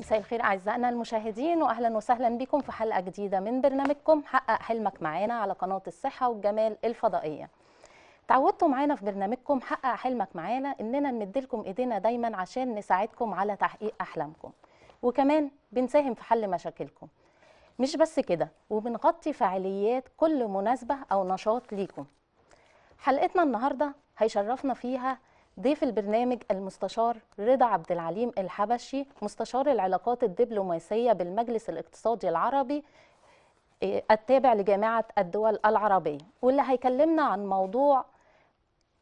مساء الخير اعزائنا المشاهدين واهلا وسهلا بكم في حلقه جديده من برنامجكم حقق حلمك معانا على قناه الصحه والجمال الفضائيه. تعودتوا معانا في برنامجكم حقق حلمك معانا اننا نمدلكم لكم ايدينا دايما عشان نساعدكم على تحقيق احلامكم وكمان بنساهم في حل مشاكلكم. مش بس كده وبنغطي فعاليات كل مناسبه او نشاط ليكم. حلقتنا النهارده هيشرفنا فيها ضيف البرنامج المستشار رضا عبد العليم الحبشي مستشار العلاقات الدبلوماسية بالمجلس الاقتصادي العربي آه، التابع لجامعة الدول العربية واللي هيكلمنا عن موضوع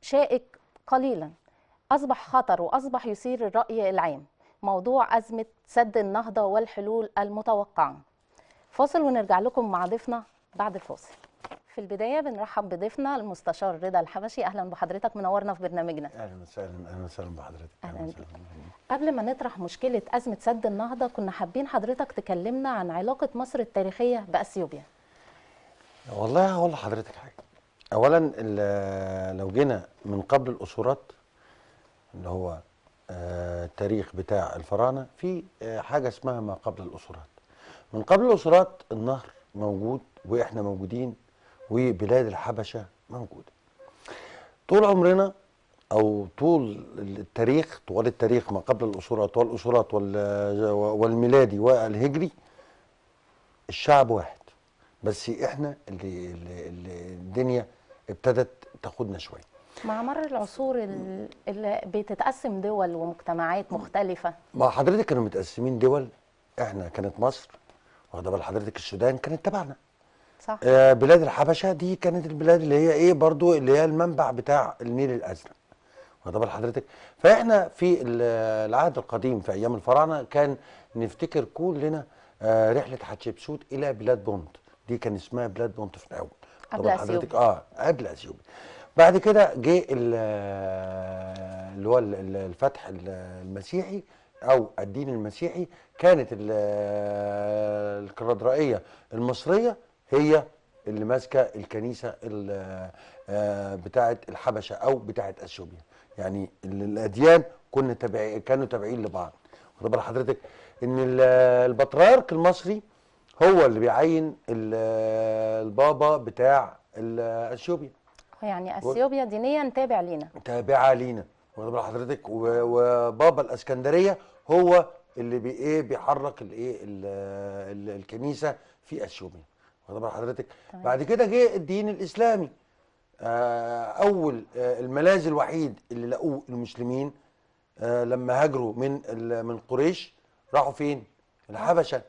شائك قليلا أصبح خطر وأصبح يثير الرأي العام موضوع أزمة سد النهضة والحلول المتوقعة فاصل ونرجع لكم مع ضيفنا بعد الفاصل في البدايه بنرحب بضيفنا المستشار رضا الحبشي اهلا بحضرتك منورنا في برنامجنا اهلا وسهلا اهلا وسهلا بحضرتك اهلا وسهلا قبل ما نطرح مشكله ازمه سد النهضه كنا حابين حضرتك تكلمنا عن علاقه مصر التاريخيه باثيوبيا والله هقول لحضرتك حاجه اولا لو جينا من قبل الاسورات اللي هو آه، التاريخ بتاع الفراعنه في آه، حاجه اسمها ما قبل الاسورات من قبل الاسورات النهر موجود واحنا موجودين وبلاد الحبشه موجوده. طول عمرنا او طول التاريخ طوال التاريخ ما قبل الاسرات والاسرات والميلادي والهجري الشعب واحد بس احنا اللي, اللي الدنيا ابتدت تاخدنا شويه مع مر العصور اللي بتتقسم دول ومجتمعات مختلفه ما حضرتك كانوا متقسمين دول احنا كانت مصر واخده بال حضرتك السودان كانت تبعنا صح. آه، بلاد الحبشه دي كانت البلاد اللي هي ايه برضو اللي هي المنبع بتاع النيل الازرق واخد حضرتك فاحنا في العهد القديم في ايام الفراعنه كان نفتكر كلنا آه، رحله حتشبسوت الى بلاد بونت دي كان اسمها بلاد بونت في الاول قبل حضرتك اه قبل اثيوبيا بعد كده جه اللي هو الفتح المسيحي او الدين المسيحي كانت الكرادرائيه المصريه هي اللي ماسكه الكنيسه آه، بتاعه الحبشه او بتاعه اثيوبيا يعني الاديان كنا تبعي كانوا تابعين لبعض واخد بال حضرتك ان البطريرك المصري هو اللي بيعين البابا بتاع اثيوبيا يعني اثيوبيا دينيا تابع لينا تابعه لينا واخد بال حضرتك وبابا الاسكندريه هو اللي بايه بيحرك الايه الكنيسه في اثيوبيا واخد بال حضرتك طبعا. بعد كده جه الدين الاسلامي آه، اول الملاذ الوحيد اللي لقوه المسلمين آه، لما هاجروا من من قريش راحوا فين الحبشه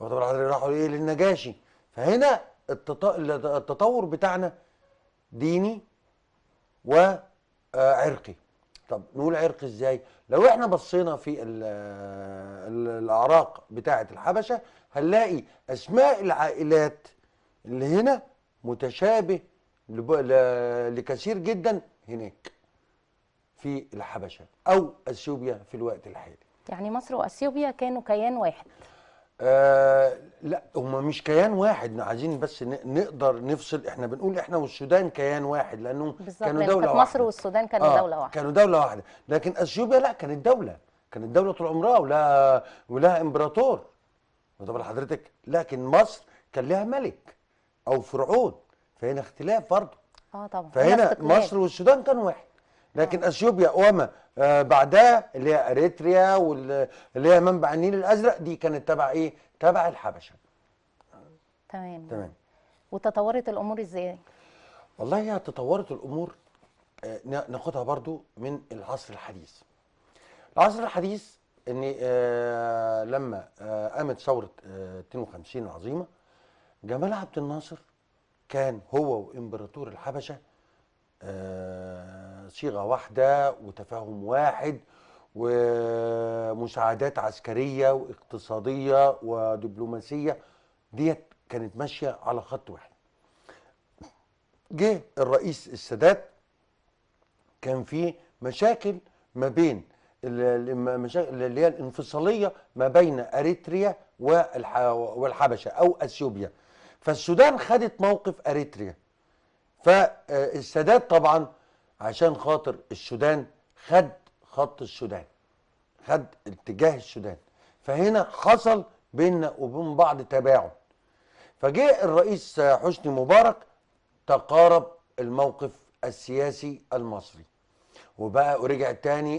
واخد بال حضرتك راحوا ايه للنجاشي فهنا التطور بتاعنا ديني وعرقي آه، طب نقول عرق ازاي لو احنا بصينا في الاعراق بتاعه الحبشه هنلاقي اسماء العائلات اللي هنا متشابه لكثير جدا هناك في الحبشه او اثيوبيا في الوقت الحالي يعني مصر واثيوبيا كانوا كيان واحد آه، لا هما مش كيان واحد عايزين بس نقدر نفصل احنا بنقول احنا والسودان كيان واحد لانه كانوا دوله واحده مصر والسودان كانوا آه دوله واحده كانوا دوله واحده لكن اثيوبيا لا كانت دوله كانت دوله طول عمرها ولا ولها امبراطور طب حضرتك لكن مصر كان لها ملك او فرعون فهنا اختلاف برضه اه طبعا فهنا مصر والسودان كانوا واحد لكن اثيوبيا وما آه، بعدها اللي هي اريتريا واللي هي منبع النيل الازرق دي كانت تبع ايه؟ تبع الحبشه. تمام تمام وتطورت الامور ازاي؟ والله هي تطورت الامور آه، ناخدها برضو من العصر الحديث. العصر الحديث ان آه، لما قامت ثوره 52 العظيمه جمال عبد الناصر كان هو وامبراطور الحبشه آه، صيغه واحده وتفاهم واحد ومساعدات عسكريه واقتصاديه ودبلوماسيه ديت كانت ماشيه على خط واحد جه الرئيس السادات كان في مشاكل ما بين اللي هي الانفصاليه ما بين اريتريا والحبشه او اثيوبيا فالسودان خدت موقف اريتريا فالسادات طبعا عشان خاطر السودان خد خط السودان خد اتجاه السودان فهنا حصل بيننا وبين بعض تباعد فجاء الرئيس حسني مبارك تقارب الموقف السياسي المصري وبقى ورجعت تاني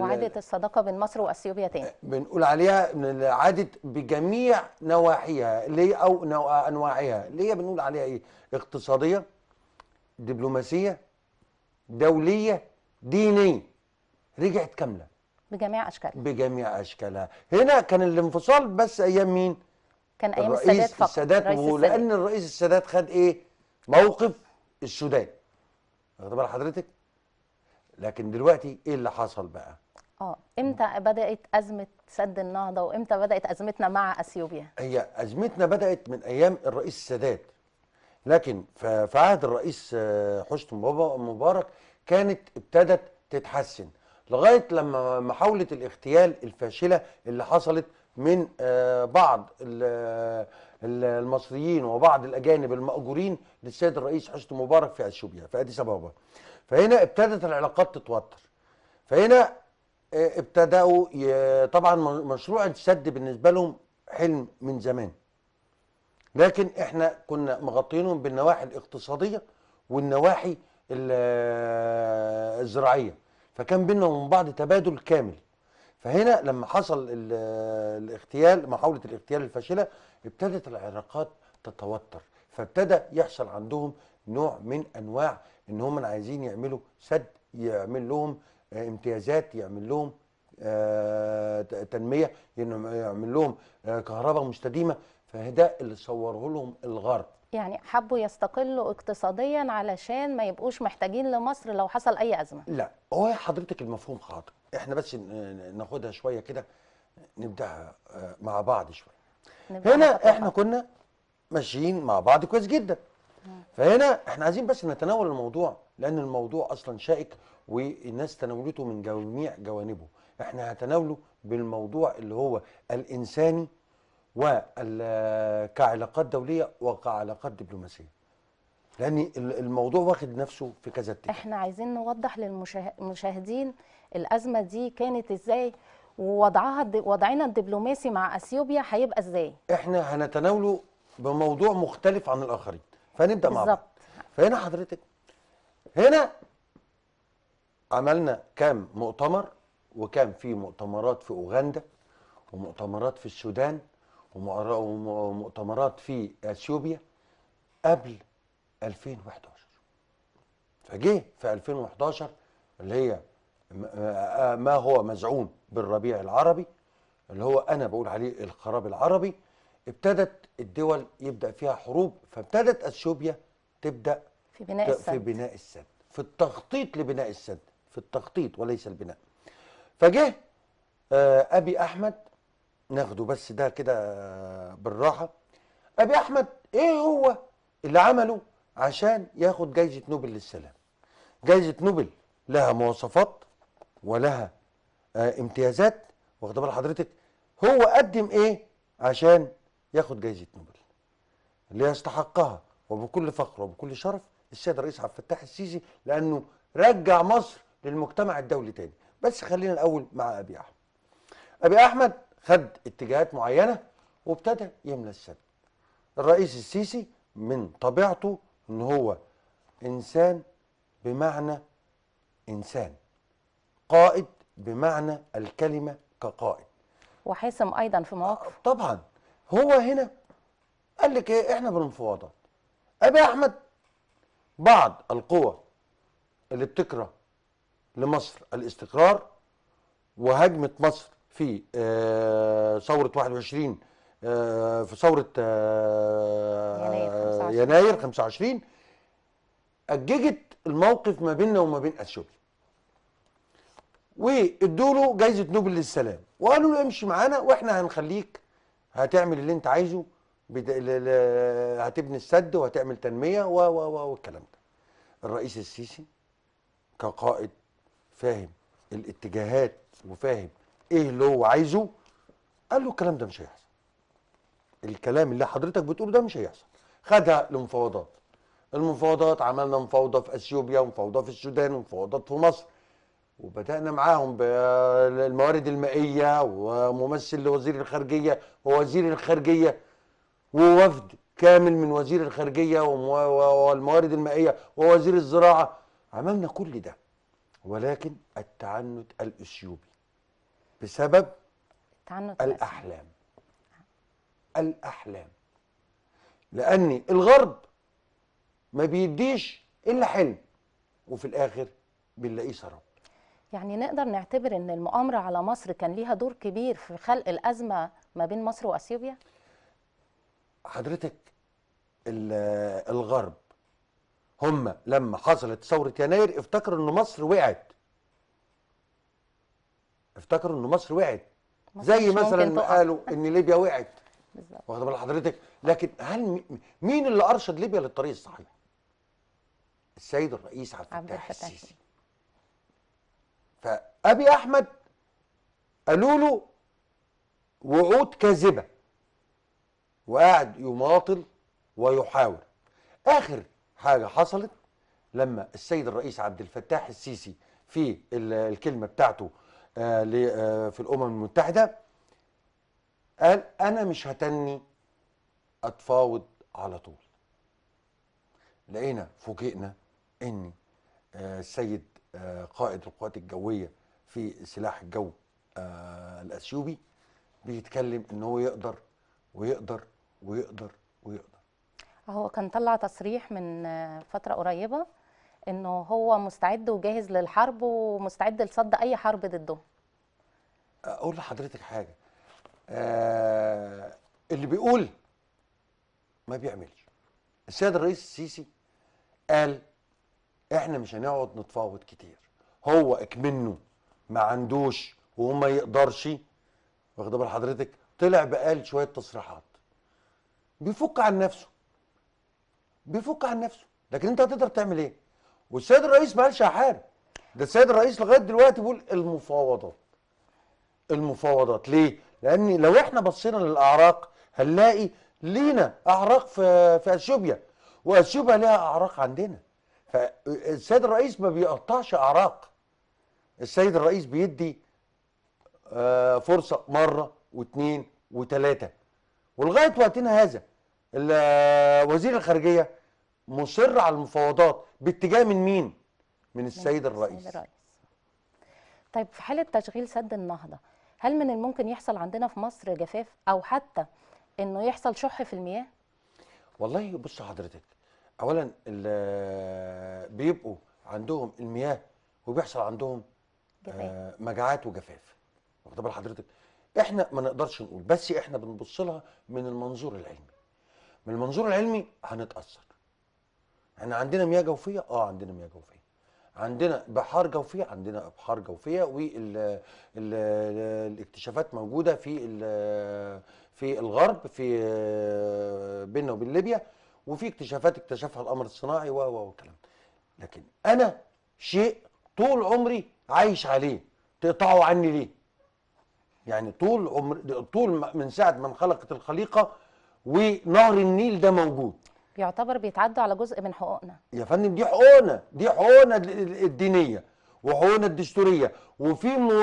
وعادة الصداقة بين مصر واثيوبيا تاني بنقول عليها عادت بجميع نواحيها اللي او انواعها اللي هي بنقول عليها ايه اقتصادية دبلوماسية دولية دينية رجعت كاملة بجميع اشكالها بجميع اشكالها هنا كان الانفصال بس ايام مين كان ايام السادات فقط السادات ولان الرئيس السادات خد ايه موقف السودان اخد حضرتك لكن دلوقتي ايه اللي حصل بقى اه امتى بدات ازمه سد النهضه وامتى بدات ازمتنا مع اثيوبيا هي ازمتنا بدات من ايام الرئيس السادات لكن في عهد الرئيس آه، حسني مبارك كانت ابتدت تتحسن لغايه لما محاوله الاغتيال الفاشله اللي حصلت من آه، بعض المصريين وبعض الاجانب الماجورين للسيد الرئيس حسني مبارك في اثيوبيا في اديس ابابا فهنا ابتدت العلاقات تتوتر فهنا آه، ابتدأوا طبعا مشروع السد بالنسبة لهم حلم من زمان لكن احنا كنا مغطينهم بالنواحي الاقتصادية والنواحي آه، الزراعية فكان بينا من بعض تبادل كامل فهنا لما حصل آه، الاغتيال محاولة الاغتيال الفاشلة ابتدت العلاقات تتوتر فابتدى يحصل عندهم نوع من أنواع ان هم عايزين يعملوا سد يعمل لهم آه، امتيازات يعمل لهم آه، تنميه يعمل لهم آه، كهرباء مستديمه فده اللي صوره لهم الغرب يعني حبوا يستقلوا اقتصاديا علشان ما يبقوش محتاجين لمصر لو حصل اي ازمه لا هو حضرتك المفهوم خاطئ احنا بس ناخدها شويه كده نبداها مع بعض شويه هنا احنا كنا ماشيين مع بعض كويس جدا فهنا احنا عايزين بس نتناول الموضوع لان الموضوع اصلا شائك والناس تناولته من جميع جوانبه احنا هتناوله بالموضوع اللي هو الانساني وكعلاقات دوليه وكعلاقات دبلوماسيه لان الموضوع واخد نفسه في كذا اتجاه احنا عايزين نوضح للمشاهدين الازمه دي كانت ازاي ووضعها وضعنا الدبلوماسي مع اثيوبيا هيبقى ازاي احنا هنتناوله بموضوع مختلف عن الاخرين فنبدا مع بعض فهنا حضرتك هنا عملنا كام مؤتمر وكان في مؤتمرات في اوغندا ومؤتمرات في السودان ومؤتمرات في اثيوبيا قبل 2011 فجه في 2011 اللي هي آه، ما هو مزعوم بالربيع العربي اللي هو انا بقول عليه الخراب العربي ابتدت الدول يبدا فيها حروب فابتدت اثيوبيا تبدا في بناء السد في بناء السد في التخطيط لبناء السد في التخطيط وليس البناء فجه آه، ابي احمد ناخده بس ده كده آه، بالراحه ابي احمد ايه هو اللي عمله عشان ياخد جايزه نوبل للسلام جايزه نوبل لها مواصفات ولها آه، امتيازات واخد بال حضرتك هو قدم ايه عشان ياخد جائزه نوبل اللي يستحقها وبكل فخر وبكل شرف السيد الرئيس عبد الفتاح السيسي لانه رجع مصر للمجتمع الدولي تاني بس خلينا الاول مع ابي احمد ابي احمد خد اتجاهات معينه وابتدى يملى السد الرئيس السيسي من طبيعته ان هو انسان بمعنى انسان قائد بمعنى الكلمه كقائد وحاسم ايضا في مواقف طبعا هو هنا قال لك ايه احنا بالمفاوضات ابي احمد بعض القوى اللي بتكره لمصر الاستقرار وهجمه مصر في آه، ثوره 21 آه، في ثوره آه، يناير 25 اججت الموقف ما بيننا وما بين اثيوبيا وادوا له جائزه نوبل للسلام وقالوا له امشي معانا واحنا هنخليك هتعمل اللي انت عايزه بد... ل... ل... هتبني السد وهتعمل تنميه و... و... والكلام ده الرئيس السيسي كقائد فاهم الاتجاهات وفاهم ايه اللي هو عايزه قال له الكلام ده مش هيحصل الكلام اللي حضرتك بتقوله ده مش هيحصل خدها لمفاوضات المفاوضات عملنا مفاوضه في اثيوبيا ومفاوضه في السودان ومفاوضات في مصر وبدانا معاهم بالموارد المائيه وممثل لوزير الخارجيه ووزير الخارجيه ووفد كامل من وزير الخارجيه والموارد المائيه ووزير الزراعه عملنا كل ده ولكن التعنت الاثيوبي بسبب التعنت الاحلام الاحلام لان الغرب ما بيديش الا حلم وفي الاخر بنلاقيه سراب يعني نقدر نعتبر ان المؤامره على مصر كان ليها دور كبير في خلق الازمه ما بين مصر واثيوبيا حضرتك الغرب هم لما حصلت ثوره يناير افتكروا ان مصر وقعت افتكروا ان مصر وقعت زي مثلا ما قالوا ان ليبيا وقعت واخد بال حضرتك لكن هل مين اللي ارشد ليبيا للطريق الصحيح السيد الرئيس عبد الفتاح السيسي فأبي أحمد قالوا له وعود كاذبة وقعد يماطل ويحاور آخر حاجة حصلت لما السيد الرئيس عبد الفتاح السيسي في الكلمة بتاعته آه، آه، في الأمم المتحدة قال أنا مش هتني أتفاوض على طول لقينا فوجئنا ان آه، السيد آه، قائد القوات الجويه في سلاح الجو آه، الاثيوبي بيتكلم ان هو يقدر ويقدر ويقدر ويقدر هو كان طلع تصريح من فتره قريبه انه هو مستعد وجاهز للحرب ومستعد لصد اي حرب ضده آه، اقول لحضرتك حاجه آه اللي بيقول ما بيعملش السيد الرئيس السيسي قال احنا مش هنقعد نتفاوض كتير هو اكمنه ما عندوش وما يقدرش واخد بال حضرتك طلع بقال شويه تصريحات بيفك عن نفسه بيفك عن نفسه لكن انت هتقدر تعمل ايه والسيد الرئيس ما قالش حاجه ده السيد الرئيس لغايه دلوقتي بيقول المفاوضات المفاوضات ليه لان لو احنا بصينا للاعراق هنلاقي لينا اعراق في في اثيوبيا واثيوبيا ليها اعراق عندنا فالسيد الرئيس ما بيقطعش اعراق السيد الرئيس بيدي آه، فرصه مره واثنين وثلاثه ولغايه وقتنا هذا وزير الخارجيه مصر على المفاوضات باتجاه من مين؟ من السيد الرئيس. الرئيس. طيب في حاله تشغيل سد النهضه هل من الممكن يحصل عندنا في مصر جفاف او حتى انه يحصل شح في المياه؟ والله بص حضرتك اولا بيبقوا عندهم المياه وبيحصل عندهم آه مجاعات وجفاف واخد حضرتك احنا ما نقدرش نقول بس احنا بنبص لها من المنظور العلمي من المنظور العلمي هنتاثر احنا عندنا مياه جوفيه اه عندنا مياه جوفيه عندنا بحار جوفيه عندنا ابحار جوفيه والاكتشافات موجوده في في الغرب في آه، بيننا وبين ليبيا وفي اكتشافات اكتشفها القمر الصناعي و و والكلام لكن انا شيء طول عمري عايش عليه تقطعه عني ليه يعني طول عمر طول من ساعه ما انخلقت الخليقه ونهر النيل ده موجود يعتبر بيتعدوا على جزء من حقوقنا يا فندم دي حقوقنا دي حقوقنا الدينيه وحقوقنا الدستوريه وفي مو...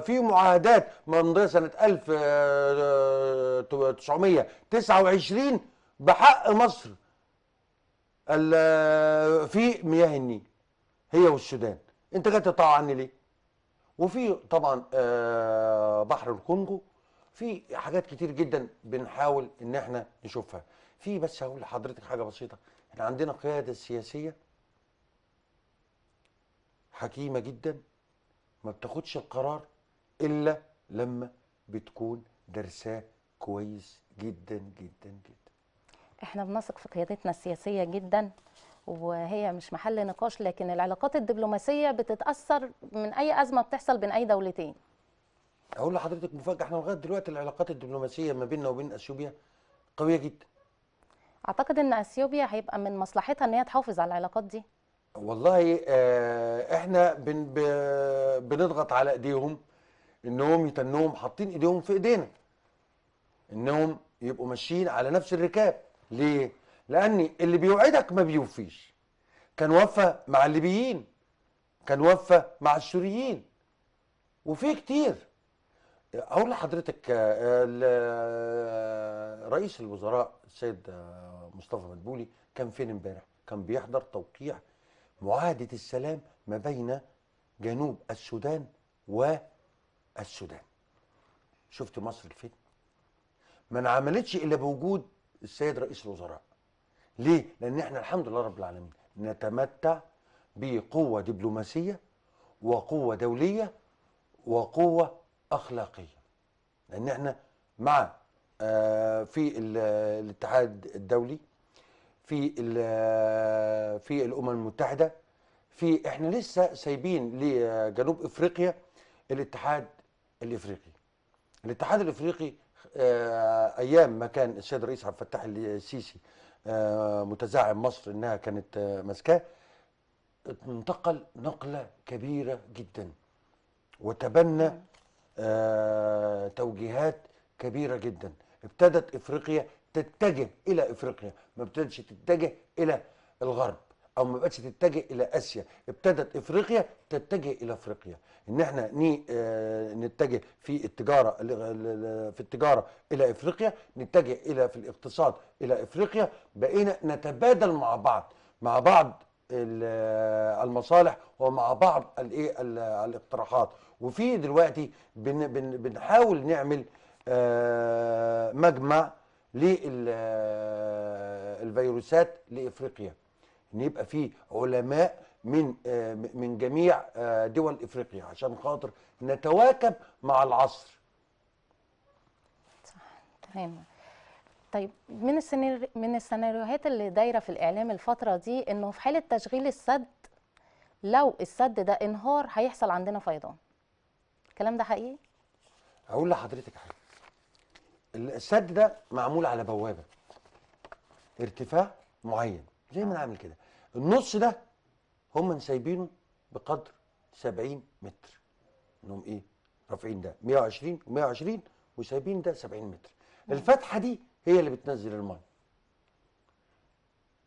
في معاهدات ممضيه سنه 1929 بحق مصر في مياه النيل هي والسودان انت جاي عني ليه وفي طبعا آه، بحر الكونجو في حاجات كتير جدا بنحاول ان احنا نشوفها في بس هقول لحضرتك حاجه بسيطه احنا عندنا قياده سياسيه حكيمه جدا ما بتاخدش القرار الا لما بتكون درساه كويس جدا جدا جدا احنا بنثق في قيادتنا السياسيه جدا وهي مش محل نقاش لكن العلاقات الدبلوماسيه بتتاثر من اي ازمه بتحصل بين اي دولتين اقول لحضرتك مفاجاه احنا لغايه دلوقتي العلاقات الدبلوماسيه ما بيننا وبين اثيوبيا قويه جدا اعتقد ان اثيوبيا هيبقى من مصلحتها ان هي تحافظ على العلاقات دي والله آه، احنا بن بنضغط على ايديهم انهم يتنوهم حاطين ايديهم في ايدينا انهم يبقوا ماشيين على نفس الركاب ليه؟ لأن اللي بيوعدك ما بيوفيش كان وفى مع الليبيين كان وفى مع السوريين وفي كتير أقول لحضرتك آه، آه، رئيس الوزراء السيد آه، مصطفى مدبولي كان فين امبارح؟ كان بيحضر توقيع معاهدة السلام ما بين جنوب السودان والسودان شفت مصر فين؟ ما انعملتش الا بوجود السيد رئيس الوزراء ليه لان احنا الحمد لله رب العالمين نتمتع بقوه دبلوماسيه وقوه دوليه وقوه اخلاقيه لان احنا مع آه، في الاتحاد الدولي في آه، في الامم المتحده في احنا لسه سايبين لجنوب افريقيا الاتحاد الافريقي الاتحاد الافريقي آه، ايام ما كان السيد الرئيس عبد الفتاح السيسي آه، متزعم مصر انها كانت آه، ماسكاه انتقل نقله كبيره جدا وتبنى توجيهات كبيره جدا ابتدت افريقيا تتجه الى افريقيا ما ابتدتش تتجه الى الغرب او ما بقتش تتجه الى اسيا ابتدت افريقيا تتجه الى افريقيا ان احنا آه، نتجه في التجاره في التجاره الى افريقيا نتجه الى في الاقتصاد الى افريقيا بقينا نتبادل مع بعض مع بعض المصالح ومع بعض الايه الاقتراحات وفي دلوقتي بنحاول نعمل آه، مجمع للفيروسات آه، لافريقيا ان يبقى في علماء من آه، من جميع آه، دول افريقيا عشان خاطر نتواكب مع العصر صح تمام طيب من السيناريو من السيناريوهات اللي دايره في الاعلام الفتره دي انه في حاله تشغيل السد لو السد ده انهار هيحصل عندنا فيضان الكلام ده حقيقي اقول لحضرتك حاجه السد ده معمول على بوابه ارتفاع معين زي ما انا عامل كده النص ده هم سايبينه بقدر 70 متر انهم ايه رافعين ده 120 و120 وسايبين ده 70 متر الفتحه دي هي اللي بتنزل الميه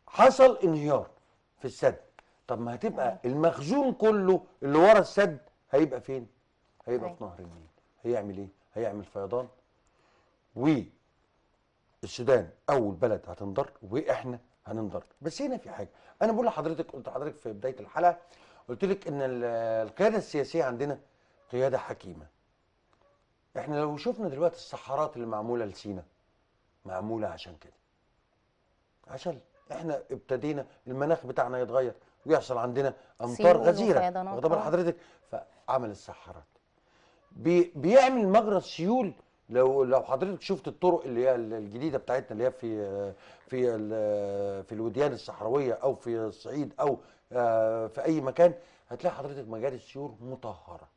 حصل انهيار في السد طب ما هتبقى المخزون كله اللي ورا السد هيبقى فين هيبقى في أيوة. نهر النيل هيعمل ايه هيعمل فيضان و السودان اول بلد هتنضر واحنا هننضرب بس هنا في حاجه انا بقول لحضرتك قلت لحضرتك في بدايه الحلقه قلت لك ان القياده السياسيه عندنا قياده حكيمه احنا لو شفنا دلوقتي الصحارات اللي معموله لسينا معموله عشان كده عشان احنا ابتدينا المناخ بتاعنا يتغير ويحصل عندنا امطار غزيره واخد آه. حضرتك فعمل الصحارات بي بيعمل مجرى السيول لو لو حضرتك شفت الطرق اللي هي الجديده بتاعتنا اللي هي في في في الوديان الصحراويه او في الصعيد او آه، في اي مكان هتلاقي حضرتك مجاري السيول مطهره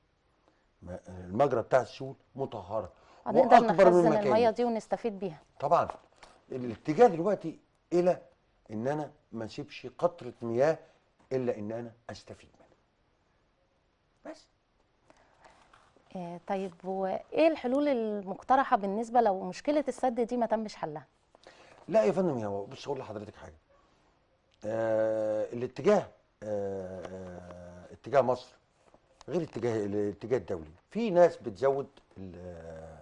المجرى بتاع السيول مطهره هنقدر نخزن الميه دي ونستفيد بيها طبعا الاتجاه دلوقتي الى ان انا ما اسيبش قطره مياه الا ان انا استفيد منها بس آه، طيب وايه الحلول المقترحه بالنسبه لو مشكله السد دي ما تمش حلها؟ لا يا فندم يا بص اقول لحضرتك حاجه. آه الاتجاه آه, آه، اتجاه مصر غير اتجاه الاتجاه الدولي، في ناس بتزود آه،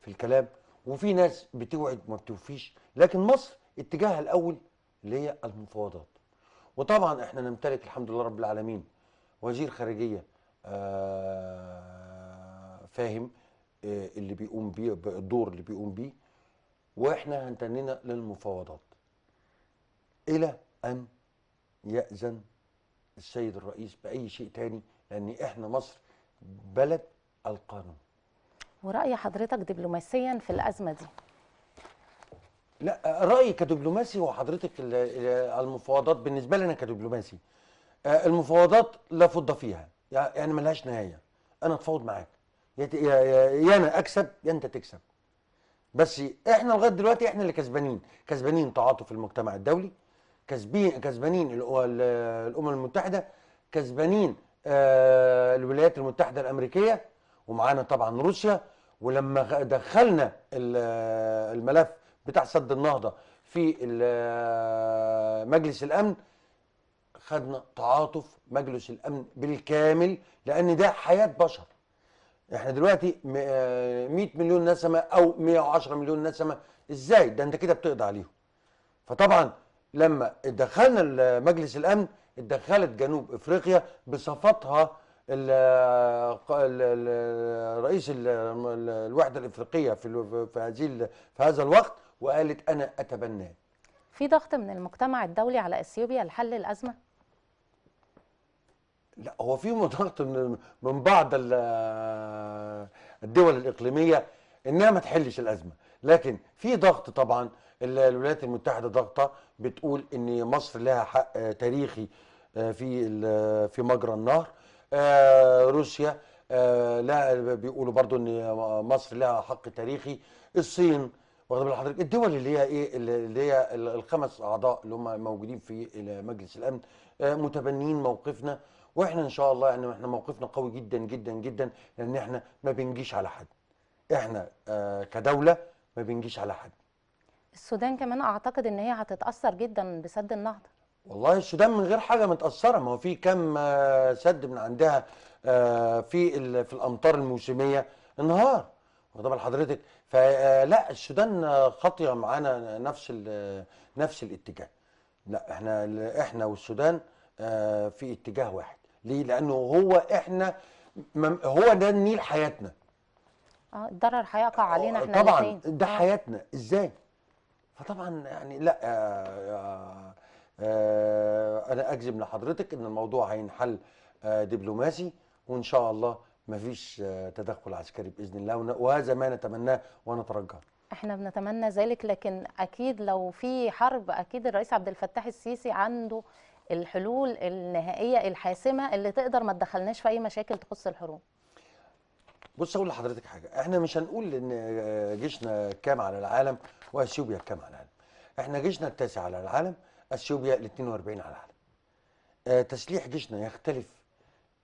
في الكلام وفي ناس بتوعد ما بتوفيش، لكن مصر اتجاهها الاول اللي هي المفاوضات. وطبعا احنا نمتلك الحمد لله رب العالمين وزير خارجيه آه فاهم آه، اللي بيقوم بيه الدور اللي بيقوم بيه واحنا هنتننا للمفاوضات الى ان ياذن السيد الرئيس باي شيء تاني لان احنا مصر بلد القانون وراي حضرتك دبلوماسيا في الازمه دي لا رايي كدبلوماسي وحضرتك المفاوضات بالنسبه لنا كدبلوماسي آه، المفاوضات لا فضه فيها يعني ملهاش نهايه انا اتفاوض معاك يا يا انا اكسب يا انت تكسب بس احنا لغايه دلوقتي احنا اللي كسبانين كسبانين تعاطف المجتمع الدولي كسبين كسبانين الامم المتحده كسبانين آه، الولايات المتحده الامريكيه ومعانا طبعا روسيا ولما دخلنا الملف بتاع سد النهضه في مجلس الامن خدنا تعاطف مجلس الامن بالكامل لان ده حياه بشر احنا دلوقتي 100 آه، مليون نسمه او 110 مليون نسمه ازاي ده انت كده بتقضي عليهم فطبعا لما دخلنا مجلس الامن اتدخلت جنوب افريقيا بصفتها الرئيس الوحده الافريقيه في في هذه في هذا الوقت وقالت انا اتبناه في ضغط من المجتمع الدولي على اثيوبيا لحل الازمه لا هو في ضغط من من بعض الدول الاقليميه انها ما تحلش الازمه لكن في ضغط طبعا الولايات المتحده ضغطه بتقول ان مصر لها حق تاريخي آه، في في مجرى النهر آه، روسيا آه، لا بيقولوا برضو ان مصر لها حق تاريخي الصين واخد بال حضرتك الدول اللي هي ايه اللي هي الخمس اعضاء اللي هم موجودين في مجلس الامن متبنين موقفنا واحنا ان شاء الله يعني احنا موقفنا قوي جدا جدا جدا لان احنا ما بنجيش على حد احنا آه كدوله ما بنجيش على حد السودان كمان اعتقد ان هي هتتاثر جدا بسد النهضه والله السودان من غير حاجه متاثره ما هو في كم آه، سد من عندها آه، في في الامطار الموسميه انهار واخد بال حضرتك فلا آه، السودان خاطيه معانا نفس نفس الاتجاه لا احنا احنا والسودان في اتجاه واحد ليه لانه هو احنا هو ده النيل حياتنا اه الضرر هيقع علينا احنا طبعا ده ده آه. حياتنا ازاي فطبعا يعني لا آآ آه، آآ آه، انا اجزم لحضرتك ان الموضوع هينحل دبلوماسي وان شاء الله مفيش تدخل عسكري باذن الله وهذا ما نتمناه ونترجاه احنا بنتمنى ذلك لكن اكيد لو في حرب اكيد الرئيس عبد الفتاح السيسي عنده الحلول النهائيه الحاسمه اللي تقدر ما تدخلناش في اي مشاكل تخص الحروب بص اقول لحضرتك حاجه احنا مش هنقول ان جيشنا كام على العالم واثيوبيا كام على العالم احنا جيشنا التاسع على العالم اثيوبيا ال 42 على العالم آه تسليح جيشنا يختلف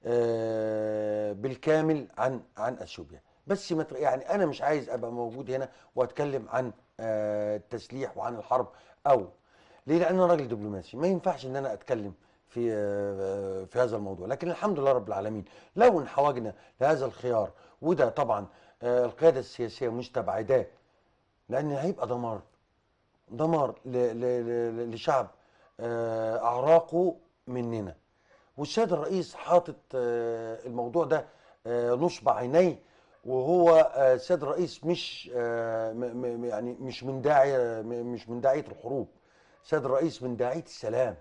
آه بالكامل عن عن اثيوبيا بس يعني انا مش عايز ابقى موجود هنا واتكلم عن آه التسليح وعن الحرب او ليه لانه راجل دبلوماسي ما ينفعش ان انا اتكلم في آه، في هذا الموضوع لكن الحمد لله رب العالمين لو انحوجنا لهذا الخيار وده طبعا آه، القياده السياسيه مستبعداه لان هيبقى دمار دمار لشعب آه، اعراقه مننا والسيد الرئيس حاطط الموضوع ده نصب عينيه وهو السيد الرئيس مش يعني مش من داعي مش من داعيه الحروب سيد الرئيس من داعيه السلام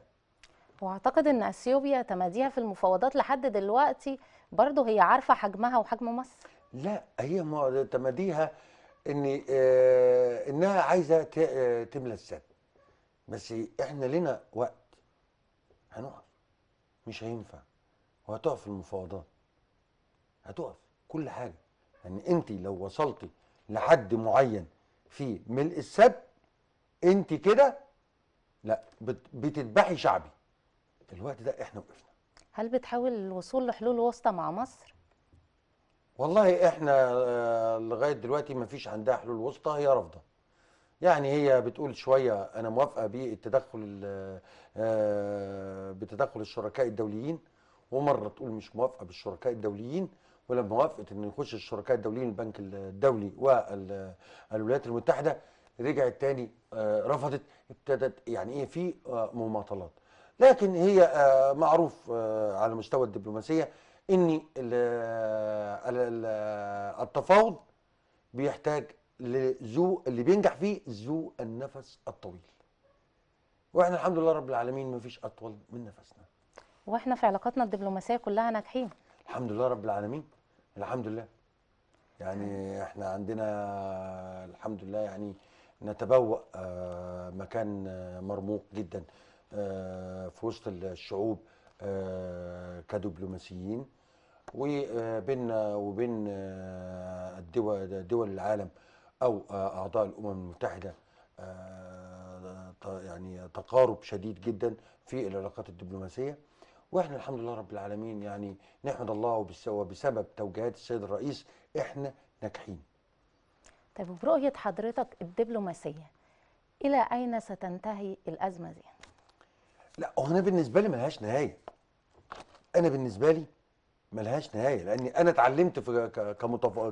واعتقد ان اثيوبيا تماديها في المفاوضات لحد دلوقتي برضه هي عارفه حجمها وحجم مصر لا هي تماديها ان آه انها عايزه آه، تملى السد بس احنا لنا وقت هنقف مش هينفع وهتقف المفاوضات هتقف كل حاجه ان يعني انت لو وصلتي لحد معين في ملء السد انت كده لا بتذبحي شعبي الوقت ده احنا وقفنا هل بتحاول الوصول لحلول وسطى مع مصر؟ والله احنا آه، لغايه دلوقتي ما فيش عندها حلول وسطى هي رافضه يعني هي بتقول شويه انا موافقه بالتدخل آه، بتدخل الشركاء الدوليين ومره تقول مش موافقه بالشركاء الدوليين ولما وافقت ان يخش الشركاء الدوليين البنك الدولي والولايات المتحده رجعت تاني آه، رفضت ابتدت يعني ايه في آه، مماطلات لكن هي آه، معروف على مستوى الدبلوماسيه ان التفاوض بيحتاج لذو اللي بينجح فيه ذو النفس الطويل واحنا الحمد لله رب العالمين ما فيش اطول من نفسنا واحنا في علاقاتنا الدبلوماسيه كلها ناجحين الحمد لله رب العالمين الحمد لله يعني احنا عندنا الحمد لله يعني نتبوأ آه، مكان آه، مرموق جدا آه، في وسط الشعوب كدبلوماسيين وبيننا وبين الدول دول العالم او اعضاء الامم المتحده يعني تقارب شديد جدا في العلاقات الدبلوماسيه واحنا الحمد لله رب العالمين يعني نحمد الله وبسبب توجيهات السيد الرئيس احنا ناجحين طيب وفي رؤية حضرتك الدبلوماسية إلى أين ستنتهي الأزمة دي؟ لا أنا بالنسبة لي ملهاش نهاية أنا بالنسبة لي ملهاش نهاية لأني أنا اتعلمت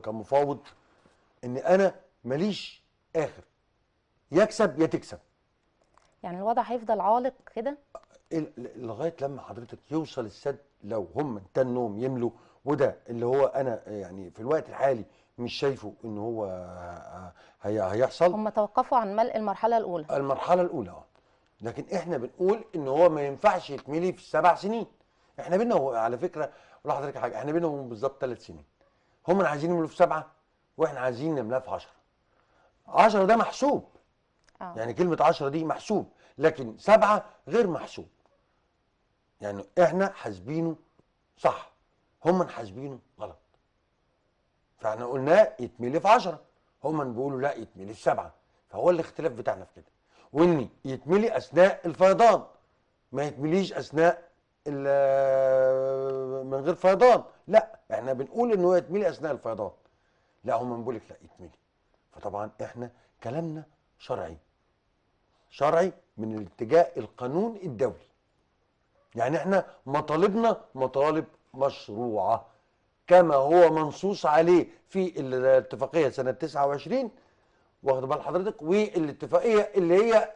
كمفاوض إن أنا ماليش آخر يكسب يا تكسب يعني الوضع هيفضل عالق كده؟ آه، لغاية لما حضرتك يوصل السد لو هم تنوم يملوا وده اللي هو أنا يعني في الوقت الحالي مش شايفه ان هو آه، هيحصل هم توقفوا عن ملء المرحله الاولى المرحله الاولى اه لكن احنا بنقول ان هو ما ينفعش يتملي في السبع سنين احنا بينا على فكره اقول حضرتك حاجه احنا بينا بالظبط ثلاث سنين هم عايزين يملوا في سبعه واحنا عايزين نملاه في 10 10 ده محسوب آه. يعني كلمه 10 دي محسوب لكن سبعه غير محسوب يعني احنا حاسبينه صح هم حاسبينه غلط فاحنا قلنا يتملي في 10 هما بيقولوا لا يتملي في 7 فهو الاختلاف بتاعنا في كده وان يتملي اثناء الفيضان ما يتمليش اثناء من غير فيضان لا احنا بنقول ان هو يتملي اثناء الفيضان لا هما بيقول لك لا يتملي فطبعا احنا كلامنا شرعي شرعي من اتجاه القانون الدولي يعني احنا مطالبنا مطالب مشروعه كما هو منصوص عليه في الاتفاقية سنة 29 واخد بال حضرتك والاتفاقية اللي هي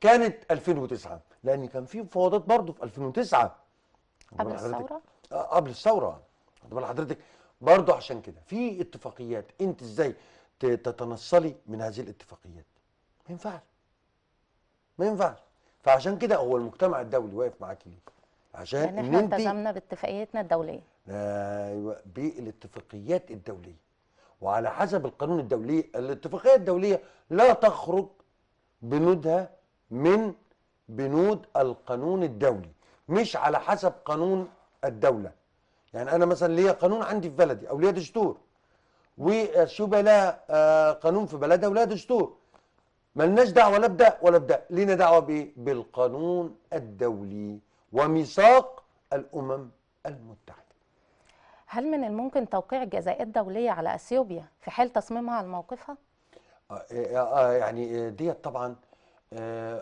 كانت 2009 لأن كان في مفاوضات برضه في 2009 قبل الثورة؟ آه، قبل الثورة واخد بال حضرتك برضه عشان كده في اتفاقيات أنت إزاي تتنصلي من هذه الاتفاقيات ما ينفعش ما ينفعش فعشان كده هو المجتمع الدولي واقف معاكي ليه عشان يعني ان احنا التزمنا باتفاقيتنا الدوليه بالاتفاقيات الدوليه وعلى حسب القانون الدولي الاتفاقيه الدوليه لا تخرج بنودها من بنود القانون الدولي مش على حسب قانون الدوله يعني انا مثلا ليا قانون عندي في بلدي او ليا دستور والشوبه آه، لها قانون في بلدها ولها دستور ملناش دعوه لا بده ولا بده لينا دعوه بايه بالقانون الدولي وميثاق الامم المتحده هل من الممكن توقيع جزاءات دولية على أثيوبيا في حال تصميمها على موقفها؟ آه، آه، آه، يعني ديت طبعا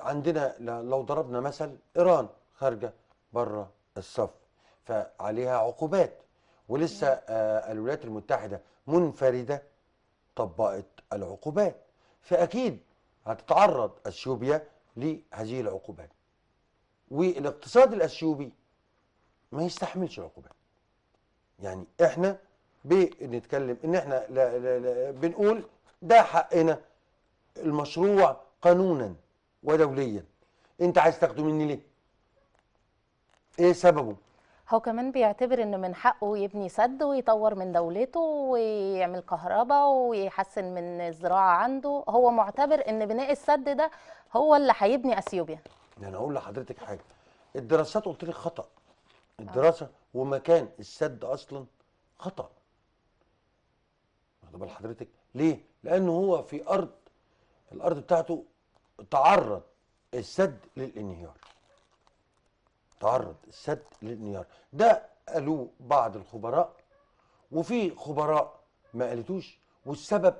عندنا لو ضربنا مثل إيران خارجة بره الصف فعليها عقوبات ولسه الولايات المتحدة منفردة طبقت العقوبات فأكيد هتتعرض أثيوبيا لهذه العقوبات والاقتصاد الأثيوبي ما يستحملش العقوبات يعني احنا بنتكلم ان احنا لا لا لا بنقول ده حقنا المشروع قانونا ودوليا انت عايز تاخده مني ليه ايه سببه هو كمان بيعتبر ان من حقه يبني سد ويطور من دولته ويعمل كهرباء ويحسن من الزراعه عنده هو معتبر ان بناء السد ده هو اللي هيبني اثيوبيا يعني انا اقول لحضرتك حاجه الدراسات قلت لك خطا آه. الدراسه ومكان السد اصلا خطا واخد بال حضرتك ليه لانه هو في ارض الارض بتاعته تعرض السد للانهيار تعرض السد للانهيار ده قالوه بعض الخبراء وفي خبراء ما قالتوش والسبب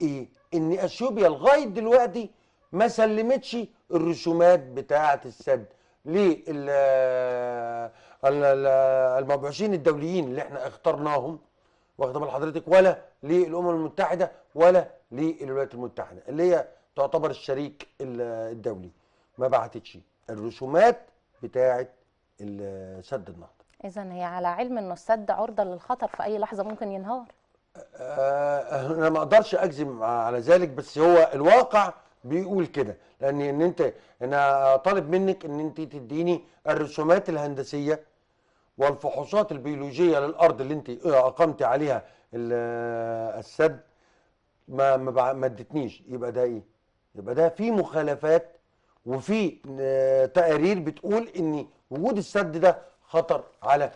ايه ان اثيوبيا لغايه دلوقتي ما سلمتش الرسومات بتاعه السد للمبعوثين الدوليين اللي احنا اخترناهم واخده بال حضرتك ولا للامم المتحده ولا للولايات المتحده اللي هي تعتبر الشريك الدولي ما بعتتش الرسومات بتاعه سد النهضه اذا هي على علم انه السد عرضه للخطر في اي لحظه ممكن ينهار آه، آه، انا ما اقدرش اجزم على ذلك بس هو الواقع بيقول كده لان ان انت انا طالب منك ان انت تديني الرسومات الهندسيه والفحوصات البيولوجيه للارض اللي انت آه، اقمت عليها آه، السد ما ما ادتنيش يبقى ده ايه يبقى ده في مخالفات وفي آه، تقارير بتقول ان وجود السد ده خطر على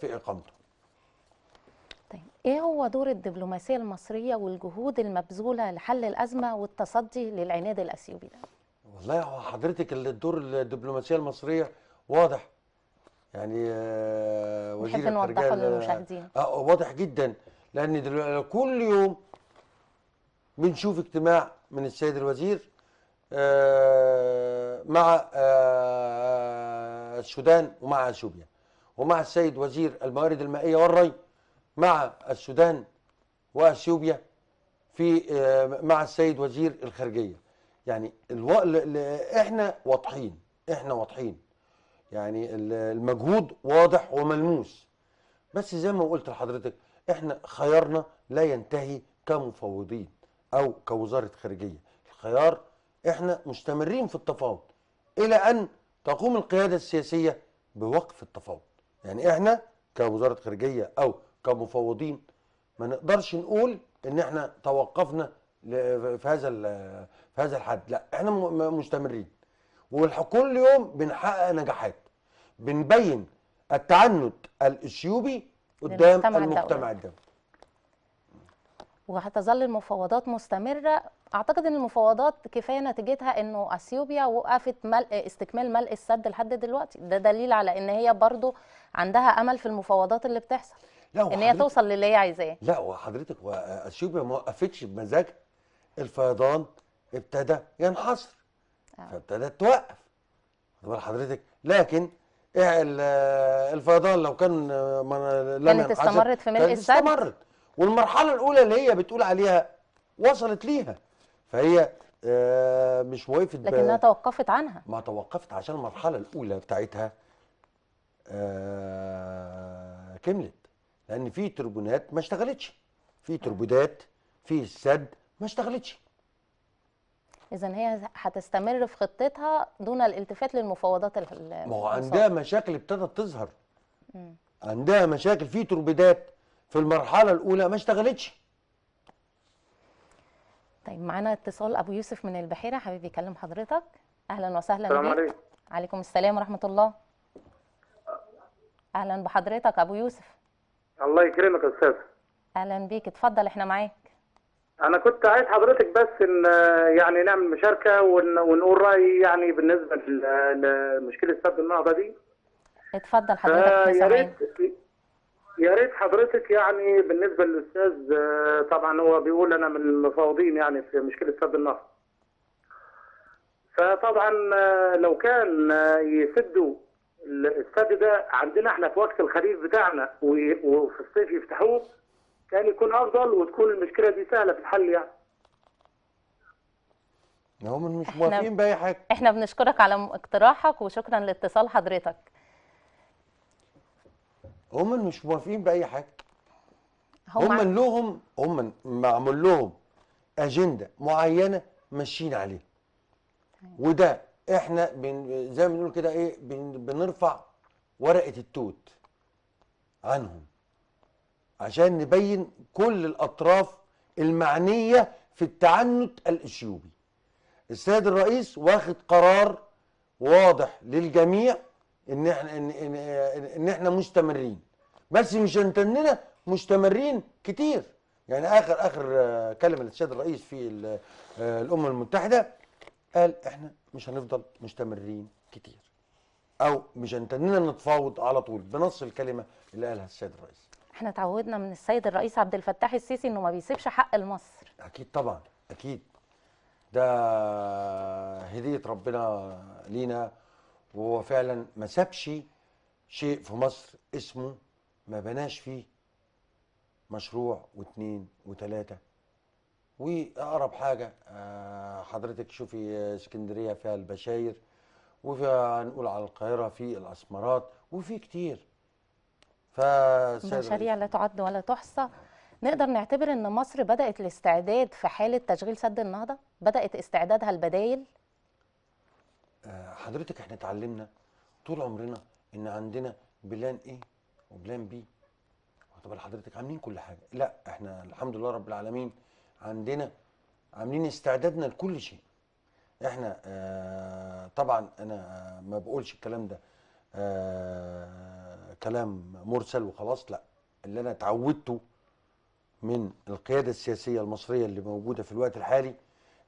في اقامته ايه هو دور الدبلوماسيه المصريه والجهود المبذوله لحل الازمه والتصدي للعناد الاثيوبي ده والله هو حضرتك الدور الدبلوماسيه المصريه واضح يعني آه، وزير الخارجيه للمشاهدين آه،, اه واضح جدا لان دلوقتي كل يوم بنشوف اجتماع من السيد الوزير آه، مع السودان ومع اثيوبيا ومع السيد وزير الموارد المائيه والري مع السودان واثيوبيا في آه، مع السيد وزير الخارجيه يعني الو... ل... ل... احنا واضحين احنا واضحين يعني المجهود واضح وملموس بس زي ما قلت لحضرتك احنا خيارنا لا ينتهي كمفوضين او كوزاره خارجيه الخيار احنا مستمرين في التفاوض الى ان تقوم القياده السياسيه بوقف التفاوض يعني احنا كوزاره خارجيه او كمفوضين ما نقدرش نقول ان احنا توقفنا في هذا في هذا الحد لا احنا مستمرين وكل يوم بنحقق نجاحات بنبين التعنت الاثيوبي قدام المجتمع الدولي وهتظل المفاوضات مستمره اعتقد ان المفاوضات كفايه نتيجتها انه اثيوبيا وقفت ملء استكمال ملء السد لحد دلوقتي ده دليل على ان هي برضو عندها امل في المفاوضات اللي بتحصل لا ان هي توصل للي هي عايزاه لا وحضرتك اثيوبيا ما وقفتش بمزاجها الفيضان ابتدى ينحصر آه. فابتدت توقف واخد حضرتك لكن الفيضان لو كان لم كانت استمرت في ملء السد استمرت والمرحله الاولى اللي هي بتقول عليها وصلت ليها فهي آه، مش وقفت لكنها توقفت عنها ما توقفت عشان المرحله الاولى بتاعتها آه، كملت لان في تربونات ما اشتغلتش في تربودات في السد ما اشتغلتش اذا هي هتستمر في خطتها دون الالتفات للمفاوضات ما هو عندها مشاكل ابتدت تظهر مم. عندها مشاكل في تربودات في المرحله الاولى ما اشتغلتش طيب معانا اتصال ابو يوسف من البحيره حبيبي يكلم حضرتك اهلا وسهلا السلام عليكم عليكم السلام ورحمه الله اهلا بحضرتك ابو يوسف الله يكرمك يا استاذ اهلا بيك اتفضل احنا معاك انا كنت عايز حضرتك بس ان يعني نعمل مشاركه ونقول رايي يعني بالنسبه لمشكله سد النهضه دي اتفضل حضرتك آه، يا ريت يا ريت حضرتك يعني بالنسبه للاستاذ آه، طبعا هو بيقول انا من المفاوضين يعني في مشكله سد النهضه فطبعا آه، لو كان يسدوا الاستاد ده عندنا احنا في وقت الخريف بتاعنا وفي الصيف يفتحوه كان يكون افضل وتكون المشكله دي سهله في الحل يعني هم مش موافقين باي حاجه احنا بنشكرك على اقتراحك وشكرا لاتصال حضرتك هم مش موافقين باي حاجه هم, هم لهم هم معمول لهم اجنده معينه ماشيين عليها وده احنا بن زي ما بنقول كده ايه بن بنرفع ورقه التوت عنهم عشان نبين كل الاطراف المعنيه في التعنت الاثيوبي السيد الرئيس واخد قرار واضح للجميع ان احنا ان, إن, إن احنا مستمرين بس مش هنتننا مستمرين كتير يعني اخر اخر كلمه للسيد الرئيس في الامم المتحده قال احنا مش هنفضل مستمرين كتير او مش هنتنينا نتفاوض على طول بنص الكلمه اللي قالها السيد الرئيس احنا اتعودنا من السيد الرئيس عبد الفتاح السيسي انه ما بيسيبش حق لمصر اكيد طبعا اكيد ده هديه ربنا لينا وهو فعلا ما سابش شيء في مصر اسمه ما بناش فيه مشروع واثنين وثلاثه واقرب حاجه آه، حضرتك تشوفي آه، اسكندريه فيها البشاير وفي هنقول على القاهره في الاسمرات وفي كتير مشاريع لا تعد ولا تحصى نقدر نعتبر ان مصر بدات الاستعداد في حاله تشغيل سد النهضه بدات استعدادها البدايل آه، حضرتك احنا اتعلمنا طول عمرنا ان عندنا بلان ايه وبلان بي طب حضرتك عاملين كل حاجه لا احنا الحمد لله رب العالمين عندنا عاملين استعدادنا لكل شيء احنا آه طبعا انا آه، ما بقولش الكلام ده آه كلام مرسل وخلاص لا اللي انا اتعودته من القياده السياسيه المصريه اللي موجوده في الوقت الحالي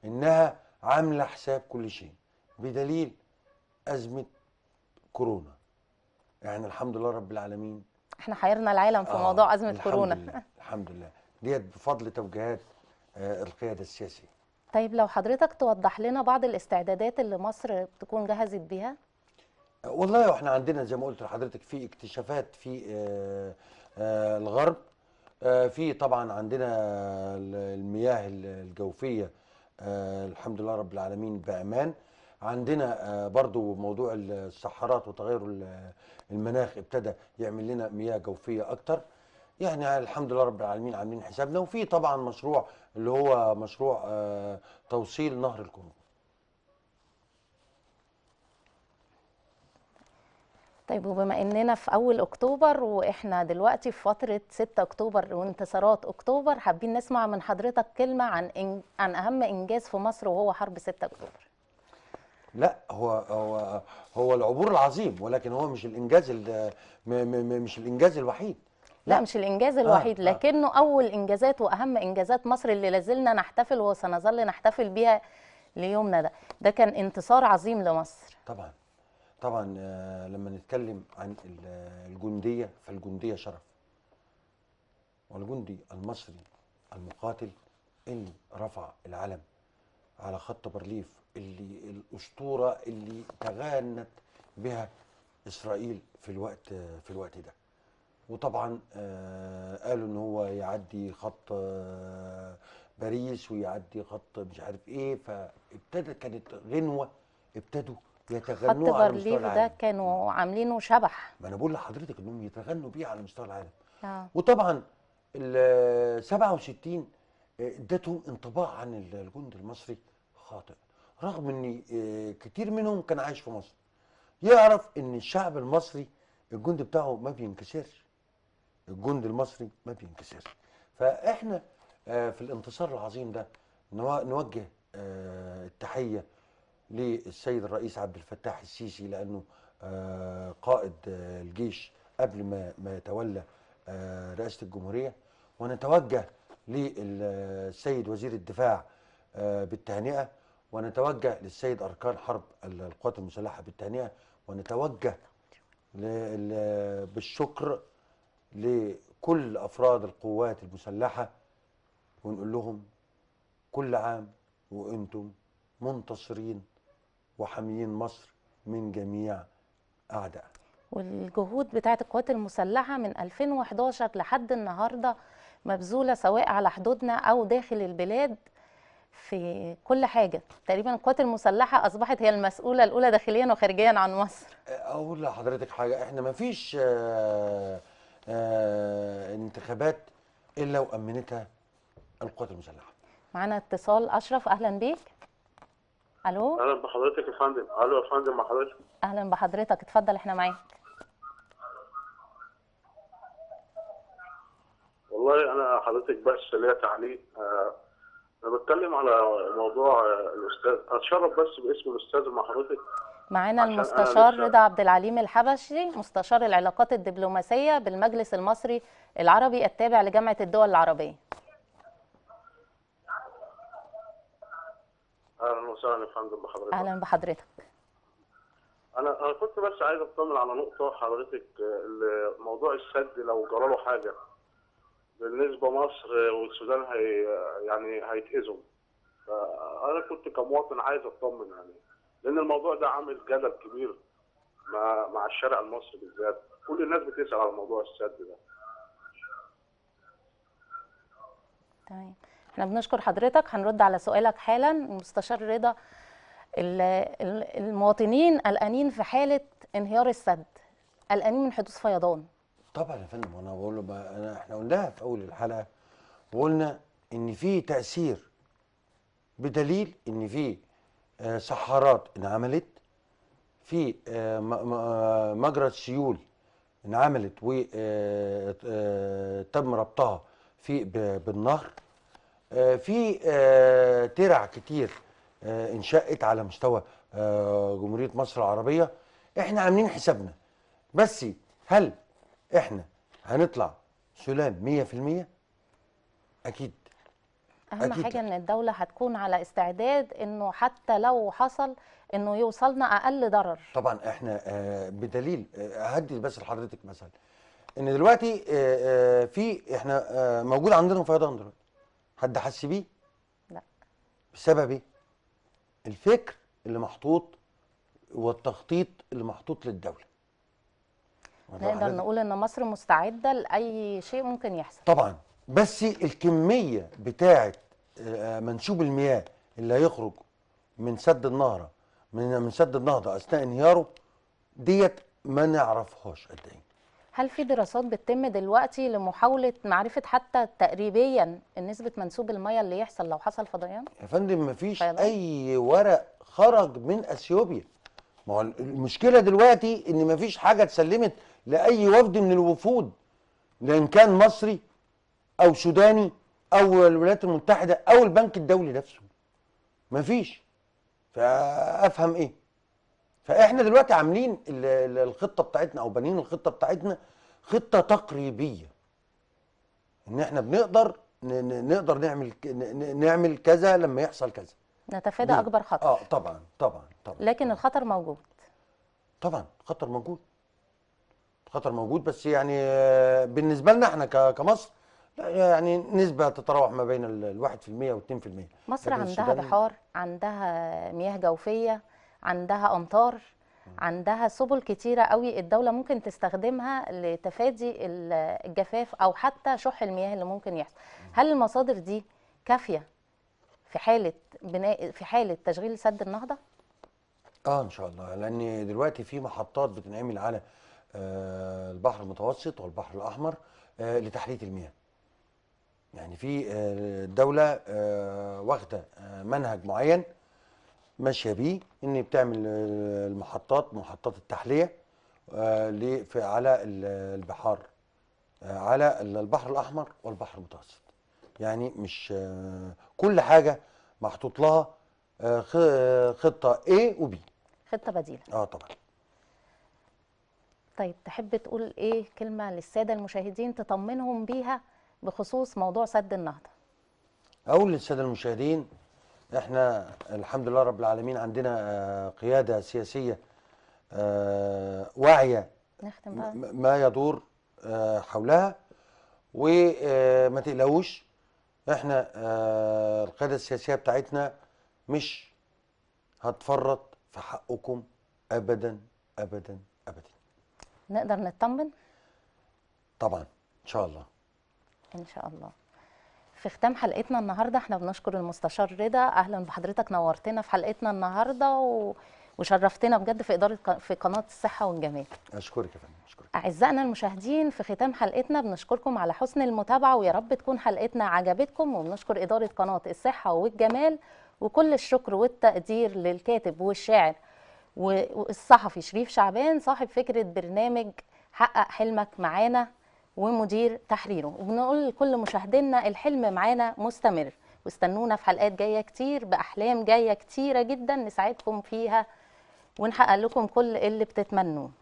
انها عامله حساب كل شيء بدليل ازمه كورونا يعني الحمد لله رب العالمين احنا حيرنا العالم في آه موضوع ازمه الحمد كورونا لله الحمد لله ديت بفضل توجيهات آه، القياده السياسيه. طيب لو حضرتك توضح لنا بعض الاستعدادات اللي مصر بتكون جهزت بيها؟ آه، والله احنا عندنا زي ما قلت لحضرتك في اكتشافات في آه، الغرب في طبعا عندنا المياه الجوفيه الحمد لله رب العالمين بأمان عندنا برضو موضوع الصحارات وتغير المناخ ابتدى يعمل لنا مياه جوفيه اكتر يعني الحمد لله رب العالمين عاملين حسابنا وفي طبعا مشروع اللي هو مشروع آه، توصيل نهر الكونغو طيب وبما اننا في اول اكتوبر واحنا دلوقتي في فتره 6 اكتوبر وانتصارات اكتوبر حابين نسمع من حضرتك كلمه عن عن اهم انجاز في مصر وهو حرب 6 اكتوبر لا هو هو هو العبور العظيم ولكن هو مش الانجاز مش الانجاز الوحيد لا, مش الانجاز آه، الوحيد آه لكنه آه. اول انجازات واهم انجازات مصر اللي لازلنا نحتفل وسنظل نحتفل بها ليومنا ده ده كان انتصار عظيم لمصر طبعا طبعا آه، لما نتكلم عن الجنديه فالجنديه شرف والجندي المصري المقاتل اللي رفع العلم على خط بارليف اللي الاسطوره اللي تغنت بها اسرائيل في الوقت في الوقت ده وطبعا آه، قالوا ان هو يعدي خط آه، باريس ويعدي خط مش عارف ايه فابتدت كانت غنوه ابتدوا يتغنوا خط برليف ده كانوا عاملينه شبح ما انا بقول لحضرتك انهم يتغنوا بيه على مستوى العالم آه. وطبعا ال 67 آه، ادتهم انطباع عن الجندي المصري خاطئ رغم ان كتير منهم كان عايش في مصر يعرف ان الشعب المصري الجندي بتاعه ما بينكسرش الجند المصري ما بينكسرش فاحنا آه، في الانتصار العظيم ده نوجه آه، التحيه للسيد الرئيس عبد الفتاح السيسي لانه آه، قائد الجيش قبل ما ما يتولى رئاسه الجمهوريه ونتوجه للسيد وزير الدفاع بالتهنئه ونتوجه للسيد اركان حرب القوات المسلحه بالتهنئه ونتوجه بالشكر لكل افراد القوات المسلحه ونقول لهم كل عام وانتم منتصرين وحاميين مصر من جميع اعدائها والجهود بتاعه القوات المسلحه من 2011 لحد النهارده مبذوله سواء على حدودنا او داخل البلاد في كل حاجه تقريبا القوات المسلحه اصبحت هي المسؤوله الاولى داخليا وخارجيا عن مصر اقول لحضرتك حاجه احنا ما فيش آه آه، الانتخابات الا وامنتها القوات المسلحه. معانا اتصال اشرف اهلا بيك. الو اهلا بحضرتك يا فندم، الو يا فندم مع حضرتك. اهلا بحضرتك اتفضل احنا معاك. والله انا حضرتك بس ليا تعليق آه، انا بتكلم على موضوع الاستاذ اتشرف بس باسم الاستاذ مع حضرتك معانا المستشار رضا عبد العليم الحبشي مستشار العلاقات الدبلوماسيه بالمجلس المصري العربي التابع لجامعه الدول العربيه اهلا وسهلا يا فندم بحضرتك اهلا بحضرتك انا انا كنت بس عايز اطمن على نقطه حضرتك موضوع السد لو جرى له حاجه بالنسبه مصر والسودان هي يعني هيتاذوا فانا كنت كمواطن عايز اطمن عليه لان الموضوع ده عامل جدل كبير مع مع الشارع المصري بالذات كل الناس بتسال على موضوع السد ده تمام احنا بنشكر حضرتك هنرد على سؤالك حالا مستشار رضا المواطنين قلقانين في حاله انهيار السد قلقانين من حدوث فيضان طبعا يا فندم انا بقول له انا احنا قلناها في اول الحلقه وقلنا ان في تاثير بدليل ان في آه، سحارات انعملت في آه، آه، مجرى السيول انعملت وتم ربطها في بالنهر في ترع كتير انشأت على مستوى جمهورية مصر العربية احنا عاملين حسابنا بس هل احنا هنطلع سلام 100% اكيد اهم أكيد. حاجه ان الدوله هتكون على استعداد انه حتى لو حصل انه يوصلنا اقل ضرر طبعا احنا آه، بدليل آه، هدي بس لحضرتك مثلا ان دلوقتي آه، في احنا موجود عندنا فيضان دلوقتي حد حس بيه لا بسبب ايه الفكر اللي محطوط والتخطيط اللي محطوط للدوله نقدر نقول ان مصر مستعده لاي شيء ممكن يحصل طبعا بس الكميه بتاعه آه، آه، منسوب المياه اللي هيخرج من سد النهره من من سد النهضه اثناء انهياره ديت ما نعرفهاش قد ايه هل في دراسات بتتم دلوقتي لمحاوله معرفه حتى تقريبيا نسبه منسوب المياه اللي يحصل لو حصل فضيان يا فندم مفيش فيضان. طيب. اي ورق خرج من اثيوبيا ما هو المشكله دلوقتي ان مفيش حاجه اتسلمت لاي وفد من الوفود لان كان مصري او سوداني او الولايات المتحده او البنك الدولي نفسه مفيش فافهم ايه فاحنا دلوقتي عاملين الخطه بتاعتنا او بنين الخطه بتاعتنا خطه تقريبيه ان احنا بنقدر نقدر نعمل نعمل كذا لما يحصل كذا نتفادى اكبر خطر اه طبعا طبعا طبعا لكن الخطر موجود طبعا خطر موجود خطر موجود بس يعني آه، بالنسبه لنا احنا كمصر يعني نسبة تتراوح ما بين ال 1% وال 2% مصر عندها بحار عندها مياه جوفية عندها أمطار عندها سبل كتيرة قوي الدولة ممكن تستخدمها لتفادي الجفاف أو حتى شح المياه اللي ممكن يحصل هل المصادر دي كافية في حالة بناء في حالة تشغيل سد النهضة؟ اه ان شاء الله لان دلوقتي في محطات بتنعمل على آه، البحر المتوسط والبحر الاحمر آه، لتحليه المياه يعني في الدوله آه، آه، واخده آه، منهج معين ماشيه بيه ان بتعمل المحطات محطات التحليه على البحار على البحر الاحمر والبحر المتوسط يعني مش كل حاجه محطوط لها خطه A وB خطه بديله اه طبعا طيب تحب تقول ايه كلمه للساده المشاهدين تطمنهم بيها بخصوص موضوع سد النهضه اقول للساده المشاهدين احنا الحمد لله رب العالمين عندنا آه، قياده سياسيه آه، واعيه ما يدور آه، حولها وما تقلقوش احنا القياده السياسيه بتاعتنا مش هتفرط في حقكم ابدا ابدا ابدا نقدر نطمن طبعا ان شاء الله ان شاء الله في ختام حلقتنا النهارده احنا بنشكر المستشار رضا اهلا بحضرتك نورتنا في حلقتنا النهارده و... وشرفتنا بجد في اداره في قناه الصحه والجمال اشكرك يا فندم اشكرك اعزائنا المشاهدين في ختام حلقتنا بنشكركم على حسن المتابعه ويا رب تكون حلقتنا عجبتكم وبنشكر اداره قناه الصحه والجمال وكل الشكر والتقدير للكاتب والشاعر والصحفي شريف شعبان صاحب فكره برنامج حقق حلمك معانا ومدير تحريره وبنقول لكل مشاهدينا الحلم معانا مستمر واستنونا في حلقات جايه كتير باحلام جايه كتيره جدا نساعدكم فيها ونحقق لكم كل اللي بتتمنوه